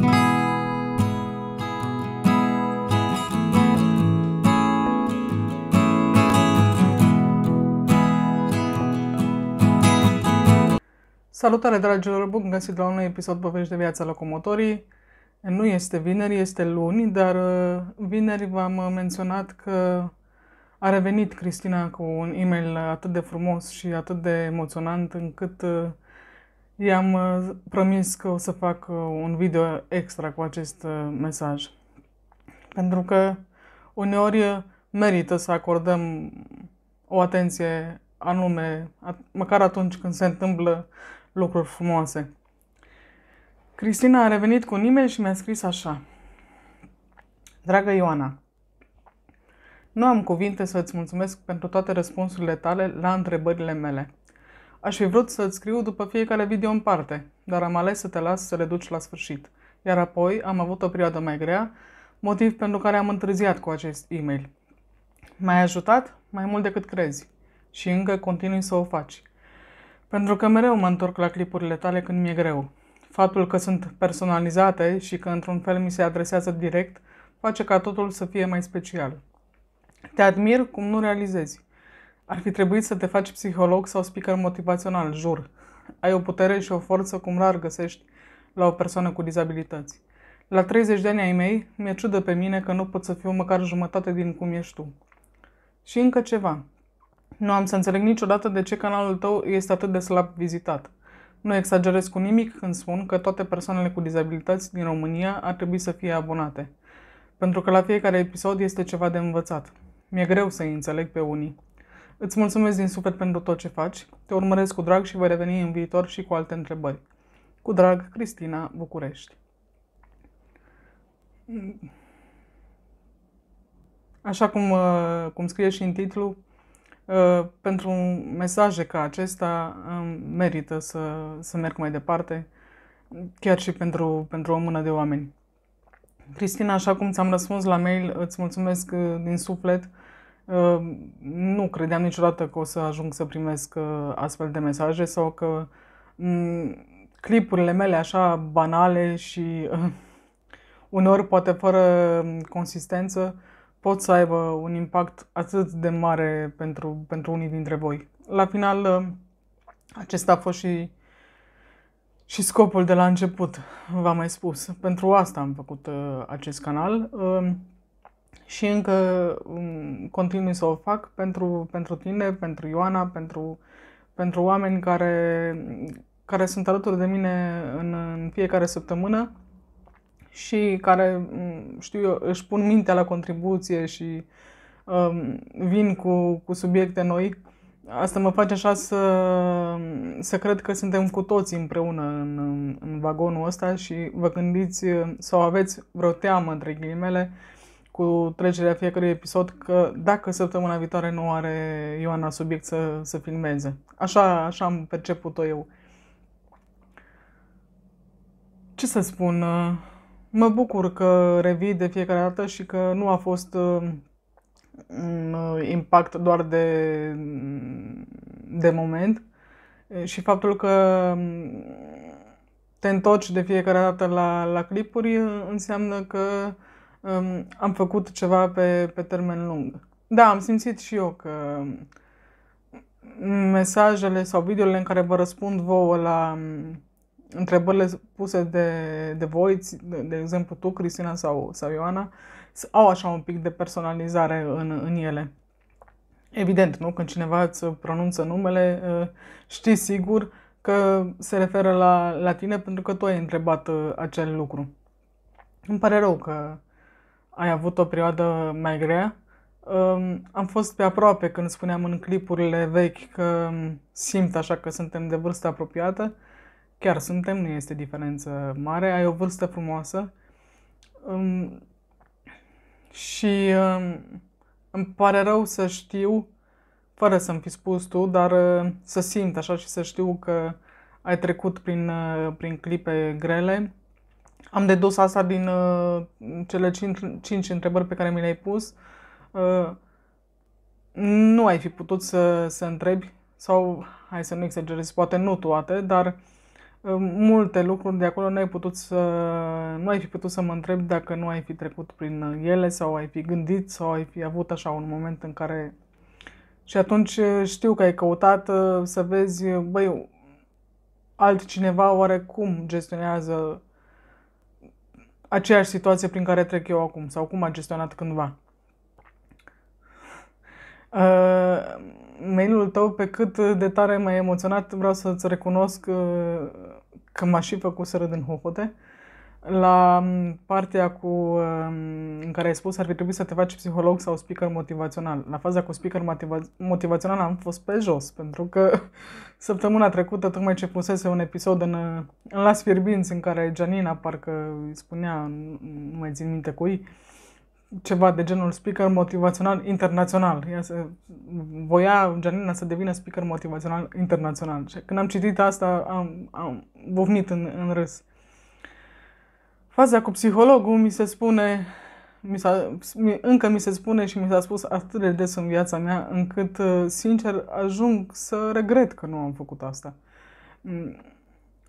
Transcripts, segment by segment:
Salutare dragilor, bun găsit la un nou episod Povești de Viață locomotorii. Nu este vineri, este luni, dar uh, vineri v-am uh, menționat că a revenit Cristina cu un e-mail atât de frumos și atât de emoționant încât uh, I-am uh, promis că o să fac uh, un video extra cu acest uh, mesaj. Pentru că uneori merită să acordăm o atenție anume, măcar atunci când se întâmplă lucruri frumoase. Cristina a revenit cu un email și mi-a scris așa. Dragă Ioana, nu am cuvinte să îți mulțumesc pentru toate răspunsurile tale la întrebările mele. Aș fi vrut să ți scriu după fiecare video în parte, dar am ales să te las să le duci la sfârșit. Iar apoi am avut o perioadă mai grea, motiv pentru care am întârziat cu acest e-mail. M-ai ajutat mai mult decât crezi și încă continui să o faci. Pentru că mereu mă întorc la clipurile tale când mi-e greu. Faptul că sunt personalizate și că într-un fel mi se adresează direct face ca totul să fie mai special. Te admir cum nu realizezi. Ar fi trebuit să te faci psiholog sau speaker motivațional, jur. Ai o putere și o forță cum rar găsești la o persoană cu dizabilități. La 30 de ani ai mei, mi-e ciudă pe mine că nu pot să fiu măcar jumătate din cum ești tu. Și încă ceva. Nu am să înțeleg niciodată de ce canalul tău este atât de slab vizitat. Nu exagerez cu nimic când spun că toate persoanele cu dizabilități din România ar trebui să fie abonate. Pentru că la fiecare episod este ceva de învățat. Mi-e greu să-i înțeleg pe unii. Îți mulțumesc din suflet pentru tot ce faci, te urmăresc cu drag și voi reveni în viitor și cu alte întrebări. Cu drag, Cristina București. Așa cum, uh, cum scrie și în titlu, uh, pentru mesaje ca acesta um, merită să, să merg mai departe, chiar și pentru, pentru o mână de oameni. Cristina, așa cum ți-am răspuns la mail, îți mulțumesc uh, din suflet Ehm, nu credeam niciodată că o să ajung să primesc uh, astfel de mesaje sau că mm, clipurile mele așa banale și uh, uneori poate fără mm, consistență pot să aibă un impact atât de mare pentru, pentru unii dintre voi. La final, uh, acesta a fost și, și scopul de la început, v-am mai spus. Pentru asta am făcut acest canal ehm, și încă um, continui să o fac pentru, pentru tine, pentru Ioana, pentru, pentru oameni care, care sunt alături de mine în, în fiecare săptămână și care, um, știu eu, își pun mintea la contribuție și um, vin cu, cu subiecte noi. Asta mă face așa să, să cred că suntem cu toți împreună în, în vagonul ăsta și vă gândiți sau aveți vreo teamă, între ghilimele, uh, cu trecerea fiecărui episod că dacă săptămâna viitoare nu are Ioana subiect să, să filmeze. Așa, așa am perceput-o eu. Ce să spun? Mă bucur că revii de fiecare dată și că nu a fost un um, impact doar de, de moment și faptul că um, te întorci de fiecare dată la, la clipuri înseamnă că um, am făcut ceva pe, pe termen lung. Da, am simțit și eu că mesajele sau videole în care vă răspund vouă la mm, întrebările puse de, de voi, de, de exemplu tu, Cristina sau, sau Ioana, au așa un pic de personalizare în, în ele. Evident, nu? Când cineva îți pronunță numele, ă, știi sigur că se referă la, la tine pentru că tu ai întrebat ă, acel lucru. Îmi pare rău că ai avut o perioadă mai grea. Am fost pe aproape când spuneam în clipurile vechi că simt așa că suntem de vârstă apropiată. Chiar suntem, nu este diferență mare. Ai o vârstă frumoasă. Și îmi pare rău să știu, fără să-mi fi spus tu, dar uh, să simt așa și să știu că ai trecut prin, uh, prin clipe grele am dedus asta din uh, cele cinci, cinci întrebări pe care mi le-ai pus. Uh, nu ai fi putut să, să întrebi, sau hai să nu exagerez, poate nu toate, dar uh, multe lucruri de acolo nu ai, putut să, nu ai fi putut să mă întrebi dacă nu ai fi trecut prin ele sau ai fi gândit sau ai fi avut așa un moment în care... Și atunci uh, știu că ai căutat uh, să vezi, băi, altcineva oarecum cum gestionează aceeași situație prin care trec eu acum sau cum a gestionat cândva. Uh, mailul tău, pe cât de tare m-ai emoționat, vreau să-ți recunosc că, uh, că m-a și făcut să râd în hohote. Uh, la mm, partea cu, mm, în care ai spus ar fi trebuit să te faci psiholog sau speaker motivațional. La faza cu speaker motiva- motivațional am fost pe jos, pentru că săptămâna trecută tocmai ce pusese un episod în, în Las Fierbinți în care Janina parcă îi spunea, nu mai țin minte cui, ceva de genul speaker motivațional internațional. Ea se, voia Janina să devină speaker motivațional internațional. Și când am citit asta am, am bufnit în, în râs. Faza cu psihologul mi se spune, mi s-a, încă mi se spune și mi s-a spus atât de des în viața mea, încât, uh, sincer, ajung să regret că nu am făcut asta. Mm,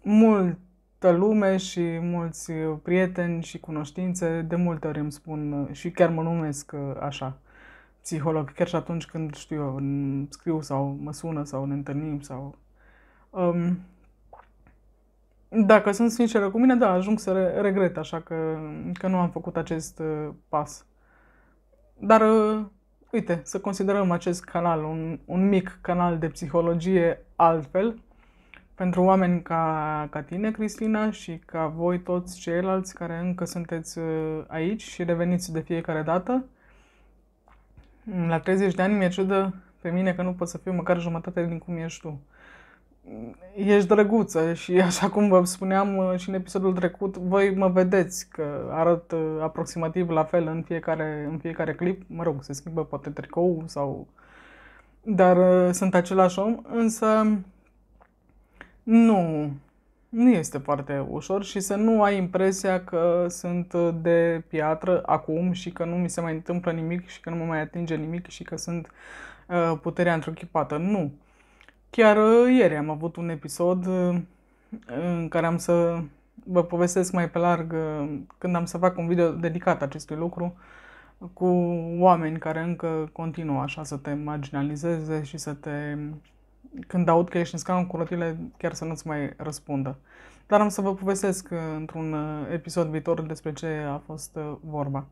multă lume și mulți uh, prieteni și cunoștințe de multe ori îmi spun uh, și chiar mă numesc așa, psiholog, chiar și atunci când știu eu, scriu sau mă sună sau ne întâlnim sau... Um, dacă sunt sinceră cu mine, da, ajung să regret așa că, că nu am făcut acest uh, pas. Dar, uh, uite, să considerăm acest canal un, un mic canal de psihologie altfel, pentru oameni ca, ca tine, Cristina, și ca voi toți ceilalți care încă sunteți uh, aici și reveniți de fiecare dată. La 30 de ani mi-e ciudă pe mine că nu pot să fiu măcar jumătate din cum ești tu ești drăguță și așa cum vă spuneam uh, și în episodul trecut, voi mă vedeți că arăt uh, aproximativ la fel în fiecare, în fiecare clip, mă rog, se schimbă poate tricou sau... Dar uh, sunt același om, însă nu, nu este foarte ușor și să nu ai impresia că sunt de piatră acum și că nu mi se mai întâmplă nimic și că nu mă mai atinge nimic și că sunt uh, puterea întruchipată. Nu Chiar uh, ieri am avut un episod uh, în care am să vă povestesc mai pe larg uh, când am să fac un video dedicat acestui lucru cu oameni care încă continuă așa să te marginalizeze și să te... Când aud că ești în scaun cu rotile, chiar să nu-ți mai răspundă. Dar am să vă povestesc într-un episod viitor despre ce a fost vorba.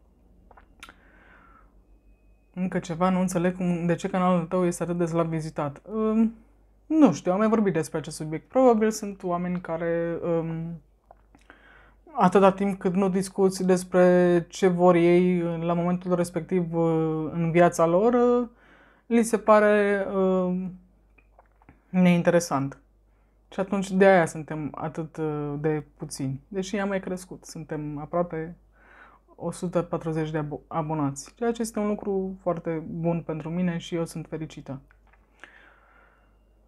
Încă ceva, nu înțeleg cum, de ce canalul tău este atât de slab vizitat. Um, nu știu, am mai vorbit despre acest subiect. Probabil sunt oameni care um, atâta timp cât nu discuți despre ce vor ei la momentul respectiv uh, în viața lor, uh, li se pare uh, neinteresant. Și atunci de aia suntem atât uh, de puțini. Deși am mai crescut, suntem aproape 140 de abonați, ceea ce este un lucru foarte bun pentru mine și eu sunt fericită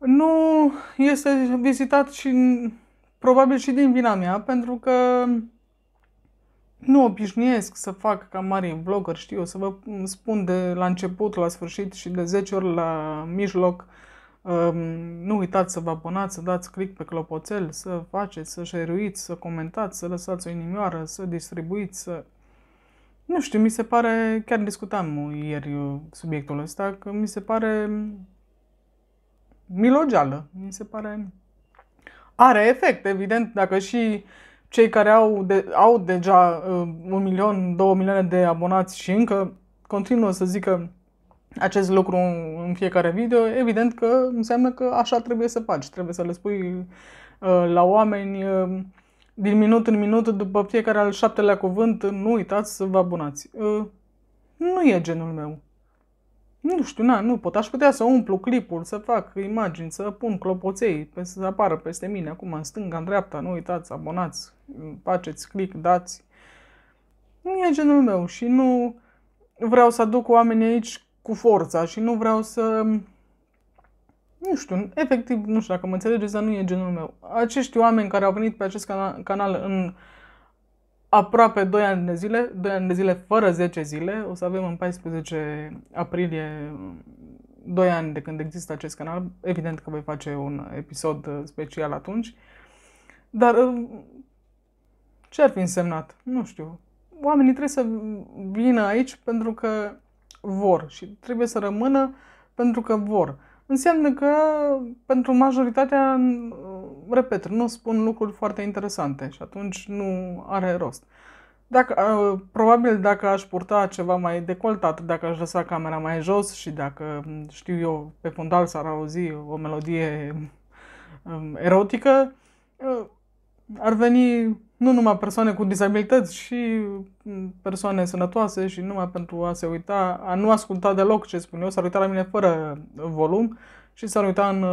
nu este vizitat și probabil și din vina mea, pentru că nu obișnuiesc să fac ca mari vlogger, știu, să vă spun de la început, la sfârșit și de 10 ori la mijloc. Um, nu uitați să vă abonați, să dați click pe clopoțel, să faceți, să șeruiți, să comentați, să lăsați o inimioară, să distribuiți, să... Nu știu, mi se pare, chiar discutam ieri uh, subiectul ăsta, că mi se pare milogeală, mi se pare. Are efect, evident, dacă și cei care au, de, au deja uh, un milion, două milioane de abonați și încă continuă să zică acest lucru în fiecare video, evident că înseamnă că așa trebuie să faci. Trebuie să le spui uh, la oameni uh, din minut în minut, după fiecare al șaptelea cuvânt, nu uitați să vă abonați. Uh, nu e genul meu. Nu știu, na, nu pot. Aș putea să umplu clipul, să fac imagini, să pun clopoței, să apară peste mine acum, în stânga, în dreapta. Nu uitați, abonați, faceți click, dați. Nu e genul meu și nu vreau să aduc oamenii aici cu forța și nu vreau să... Nu știu, efectiv, nu știu dacă mă înțelegeți, dar nu e genul meu. Acești oameni care au venit pe acest canal, în aproape 2 ani de zile, 2 ani de zile fără 10 zile, o să avem în 14 aprilie 2 ani de când există acest canal, evident că voi face un episod uh, special atunci, dar uh, ce ar fi însemnat? Nu știu. Oamenii trebuie să vină aici pentru că vor și trebuie să rămână pentru că vor. Înseamnă că pentru majoritatea uh, repet, nu spun lucruri foarte interesante și atunci nu are rost. Dacă, probabil dacă aș purta ceva mai decoltat, dacă aș lăsa camera mai jos și dacă, știu eu, pe fundal s-ar auzi o melodie erotică, ar veni nu numai persoane cu dizabilități, și persoane sănătoase și numai pentru a se uita, a nu asculta deloc ce spun eu, s-ar uita la mine fără volum și s-ar uita în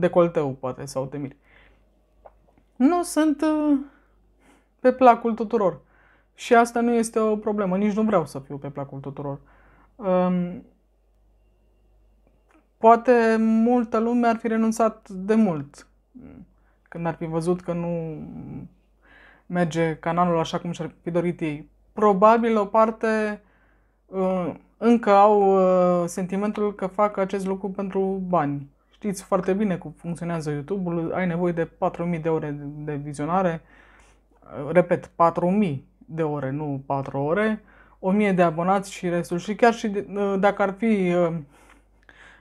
decolteu, poate, sau temiri nu sunt uh, pe placul tuturor. Și asta nu este o problemă, nici nu vreau să fiu pe placul tuturor. Um, poate multă lume ar fi renunțat de mult când ar fi văzut că nu merge canalul așa cum și-ar fi dorit ei. Probabil o parte uh, încă au uh, sentimentul că fac acest lucru pentru bani știți foarte bine cum funcționează YouTube-ul, ai nevoie de 4000 de ore de vizionare, repet, 4000 de ore, nu 4 ore, 1000 de abonați și restul. Și chiar și uh, dacă ar fi, uh,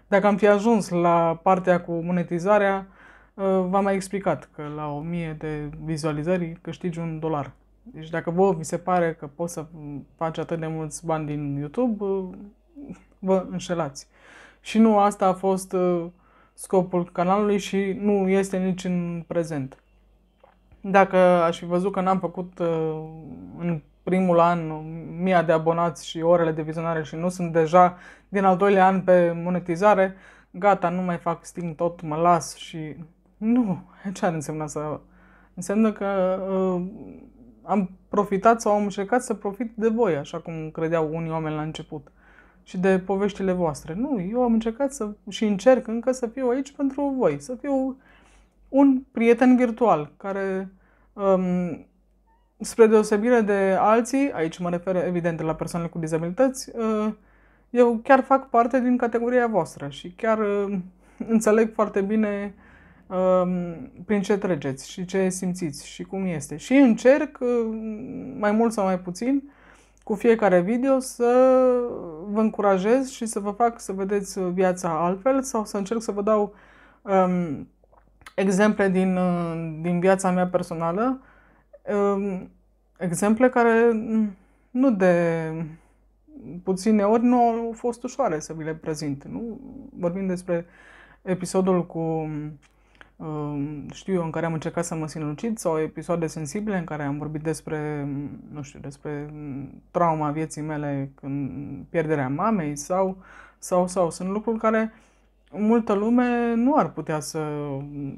dacă am fi ajuns la partea cu monetizarea, uh, v-am mai explicat că la 1000 de vizualizări câștigi un dolar. Deci dacă vă vi se pare că poți să faci atât de mulți bani din YouTube, vă înșelați. Și nu asta a fost scopul canalului și nu este nici în prezent. Dacă aș fi văzut că n-am făcut uh, în primul an mii de abonați și orele de vizionare și nu sunt deja din al doilea an pe monetizare, gata, nu mai fac sting tot, mă las și... Nu, ce ar însemna să... Înseamnă că uh, am profitat sau am încercat să profit de voi, așa cum credeau unii oameni la început și de poveștile voastre. Nu, eu am încercat să, și încerc încă să fiu aici pentru voi, să fiu un prieten virtual care, um, spre deosebire de alții, aici mă refer evident la persoanele cu dizabilități, uh, eu chiar fac parte din categoria voastră și chiar uh, înțeleg foarte bine uh, prin ce treceți și ce simțiți și cum este. Și încerc, uh, mai mult sau mai puțin, cu fiecare video să vă încurajez și să vă fac să vedeți viața altfel sau să încerc să vă dau um, exemple din, din viața mea personală, um, exemple care nu de puține ori nu au fost ușoare să vi le prezint. Nu vorbim despre episodul cu știu eu, în care am încercat să mă sinucid sau episoade sensibile în care am vorbit despre, nu știu, despre trauma vieții mele când pierderea mamei sau, sau, sau. Sunt lucruri care multă lume nu ar putea să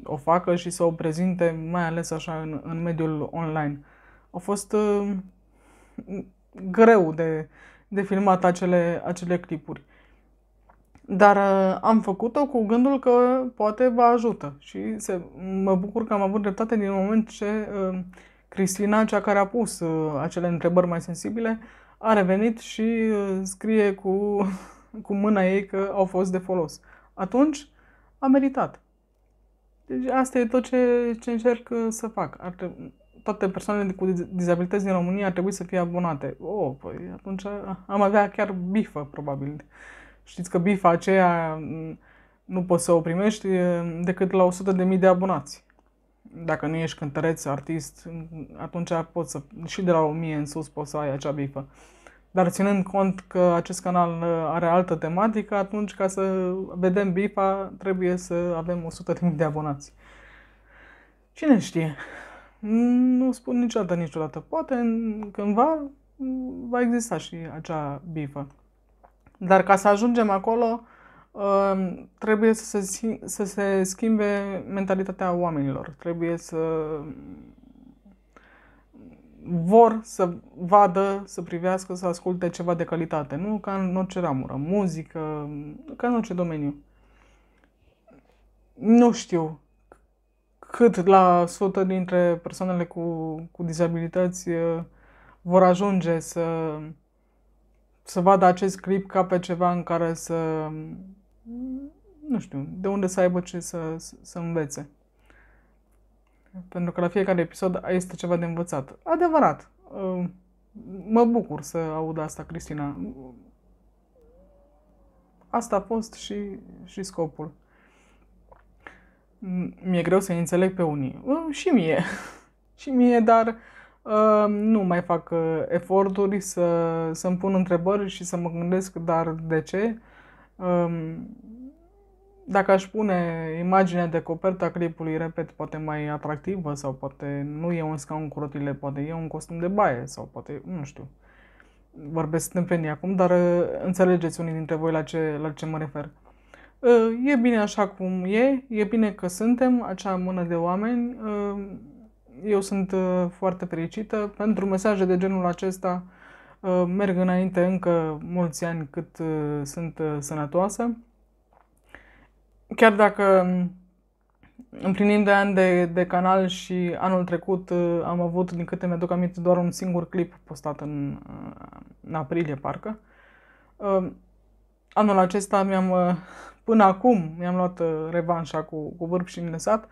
o facă și să o prezinte, mai ales așa în, în mediul online. a fost uh, greu de, de filmat acele, acele clipuri. Dar uh, am făcut-o cu gândul că poate vă ajută și se, mă bucur că am avut dreptate din moment ce uh, Cristina, cea care a pus uh, acele întrebări mai sensibile, a revenit și uh, scrie cu, cu mâna ei că au fost de folos. Atunci a meritat. Deci asta e tot ce, ce încerc uh, să fac. Ar toate persoanele cu dizabilități din România ar trebui să fie abonate. Oh, păi atunci uh, am avea chiar bifă, probabil. Uh, Știți că bifa aceea mm, nu poți să o primești decât la 100.000 de abonați. Dacă nu ești cântăreț, artist, atunci poți să, și de la 1000 în sus poți să ai acea bifă. Dar ținând cont că acest canal are altă tematică, atunci ca să vedem bifa trebuie să avem 100.000 de abonați. Cine știe? Nu spun niciodată, niciodată. Poate cândva va exista și acea bifă. Dar ca să ajungem acolo, um, trebuie să se, să se schimbe mentalitatea oamenilor. Trebuie să vor să vadă, să privească, să asculte ceva de calitate. Nu ca în orice ramură, muzică, ca în orice domeniu. Nu știu cât la sută dintre persoanele cu, cu dizabilități uh, vor ajunge să să vadă acest clip ca pe ceva în care să, nu știu, de unde să aibă ce să, să învețe. Pentru că la fiecare episod este ceva de învățat. Adevărat, uh, mă bucur să aud asta, Cristina. Asta a fost și, și scopul. Mi-e greu să înțeleg pe unii. Uh, și mie. și mie, dar nu mai fac uh, eforturi să, să-mi pun întrebări și să mă gândesc, dar de ce? Dacă aș pune imaginea de coperta clipului, repet, poate mai atractivă sau poate nu e un scaun cu rotile, poate e un costum de baie sau poate, nu știu, vorbesc tâmpenii acum, dar uh, înțelegeți unii dintre voi la ce, la ce mă refer. Uh, e bine așa cum e, e bine că suntem acea mână de oameni, eu sunt uh, foarte fericită pentru mesaje de genul acesta. Uh, merg înainte încă mulți ani cât uh, sunt sănătoasă. Chiar dacă um, împlinim de ani de, de canal și anul trecut am avut, din câte mi-aduc aminte, doar un singur clip postat în, în aprilie, parcă. Um, anul acesta mi-am, până acum, mi-am luat revanșa cu, cu vârf și îndesat.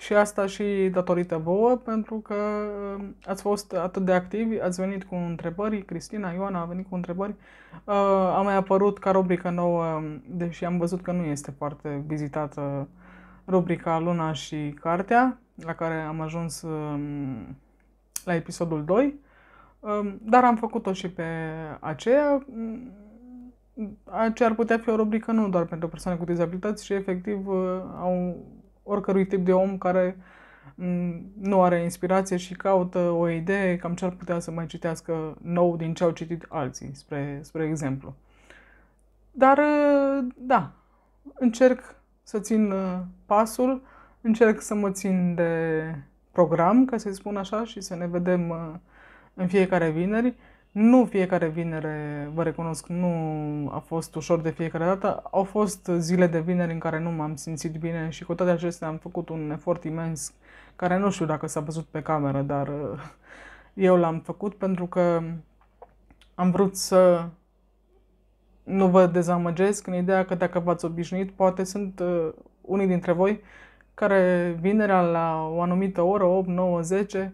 Și asta și datorită vouă, pentru că um, ați fost atât de activi, ați venit cu întrebări, Cristina, Ioana a venit cu întrebări. Uh, a mai apărut ca rubrică nouă, deși am văzut că nu este foarte vizitată rubrica Luna și Cartea, la care am ajuns um, la episodul 2, um, dar am făcut-o și pe aceea. Aceea mm, ar putea fi o rubrică nu doar pentru persoane cu dizabilități, și efectiv uh, au oricărui tip de om care mm, nu are inspirație și caută o idee cam ce ar putea să mai citească nou din ce au citit alții, spre, spre exemplu. Dar, ă, da, încerc să țin ă, pasul, încerc să mă țin de program, ca să-i spun așa, și să ne vedem ă, în fiecare vineri. Nu fiecare vinere, vă recunosc, nu a fost ușor de fiecare dată. Au fost zile de vineri în care nu m-am simțit bine și cu toate acestea am făcut un efort imens, care nu știu dacă s-a văzut pe cameră, dar uh, eu l-am făcut pentru că am vrut să nu vă dezamăgesc în ideea că dacă v-ați obișnuit, poate sunt uh, unii dintre voi care vinerea la o anumită oră, 8, 9, 10,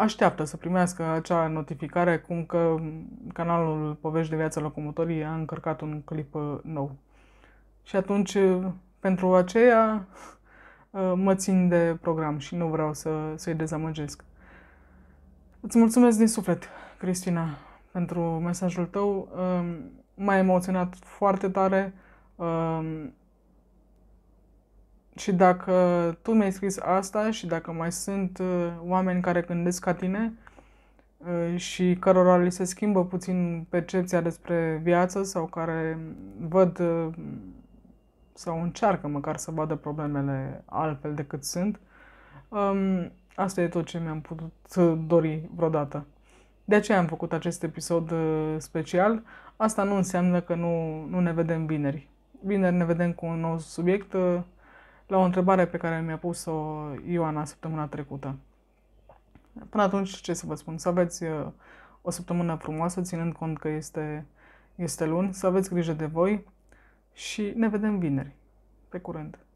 așteaptă să primească acea notificare cum că canalul Povești de Viață Locomotorii a încărcat un clip uh, nou. Și atunci, uh, pentru aceea, uh, mă țin de program și nu vreau să, să-i dezamăgesc. Îți mulțumesc din suflet, Cristina, pentru mesajul tău. M-a emoționat foarte tare. Și dacă tu mi-ai scris asta și dacă mai sunt uh, oameni care gândesc ca tine uh, și cărora li se schimbă puțin percepția despre viață sau care văd uh, sau încearcă măcar să vadă problemele altfel decât sunt, um, asta e tot ce mi-am putut dori vreodată. De aceea am făcut acest episod special. Asta nu înseamnă că nu, nu ne vedem vineri. Vineri ne vedem cu un nou subiect la o întrebare pe care mi-a pus-o Ioana săptămâna trecută. Până atunci, ce să vă spun, să aveți uh, o săptămână frumoasă, ținând cont că este, este luni, să aveți grijă de voi și ne vedem vineri. Pe curând!